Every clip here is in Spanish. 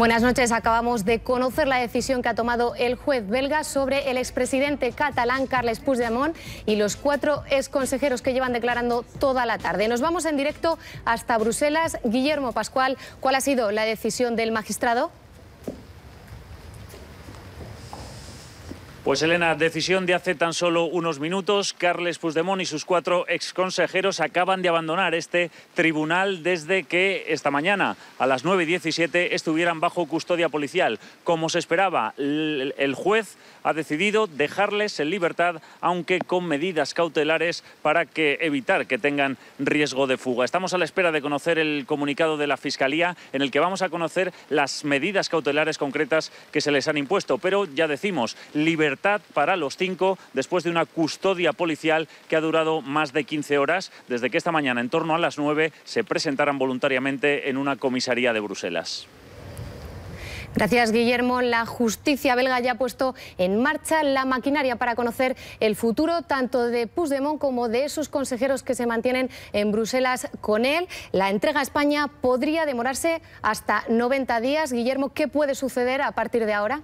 Buenas noches. Acabamos de conocer la decisión que ha tomado el juez belga sobre el expresidente catalán Carles Puigdemont y los cuatro exconsejeros que llevan declarando toda la tarde. Nos vamos en directo hasta Bruselas. Guillermo Pascual, ¿cuál ha sido la decisión del magistrado? Pues Elena, decisión de hace tan solo unos minutos. Carles Puigdemont y sus cuatro exconsejeros acaban de abandonar este tribunal desde que esta mañana a las 9.17 estuvieran bajo custodia policial. Como se esperaba, el juez ha decidido dejarles en libertad, aunque con medidas cautelares para que evitar que tengan riesgo de fuga. Estamos a la espera de conocer el comunicado de la Fiscalía en el que vamos a conocer las medidas cautelares concretas que se les han impuesto, pero ya decimos, libertad para los cinco después de una custodia policial que ha durado más de 15 horas desde que esta mañana, en torno a las 9, se presentaran voluntariamente en una comisaría de Bruselas. Gracias, Guillermo. La justicia belga ya ha puesto en marcha la maquinaria para conocer el futuro tanto de Puigdemont como de sus consejeros que se mantienen en Bruselas con él. La entrega a España podría demorarse hasta 90 días. Guillermo, ¿qué puede suceder a partir de ahora?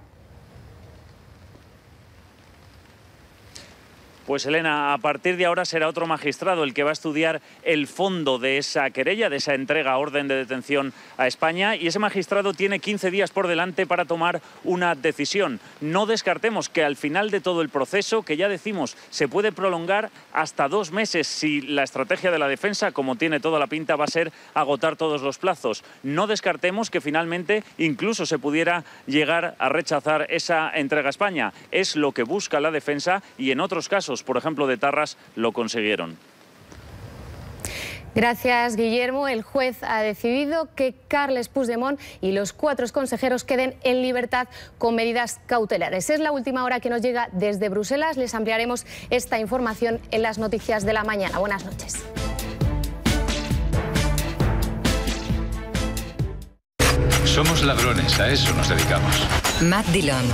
Pues Elena, a partir de ahora será otro magistrado el que va a estudiar el fondo de esa querella, de esa entrega orden de detención a España y ese magistrado tiene 15 días por delante para tomar una decisión. No descartemos que al final de todo el proceso, que ya decimos se puede prolongar hasta dos meses si la estrategia de la defensa, como tiene toda la pinta, va a ser agotar todos los plazos. No descartemos que finalmente incluso se pudiera llegar a rechazar esa entrega a España. Es lo que busca la defensa y en otros casos por ejemplo, de Tarras, lo consiguieron. Gracias, Guillermo. El juez ha decidido que Carles Puigdemont y los cuatro consejeros queden en libertad con medidas cautelares. Es la última hora que nos llega desde Bruselas. Les ampliaremos esta información en las noticias de la mañana. Buenas noches. Somos ladrones, a eso nos dedicamos. Matt Dillon.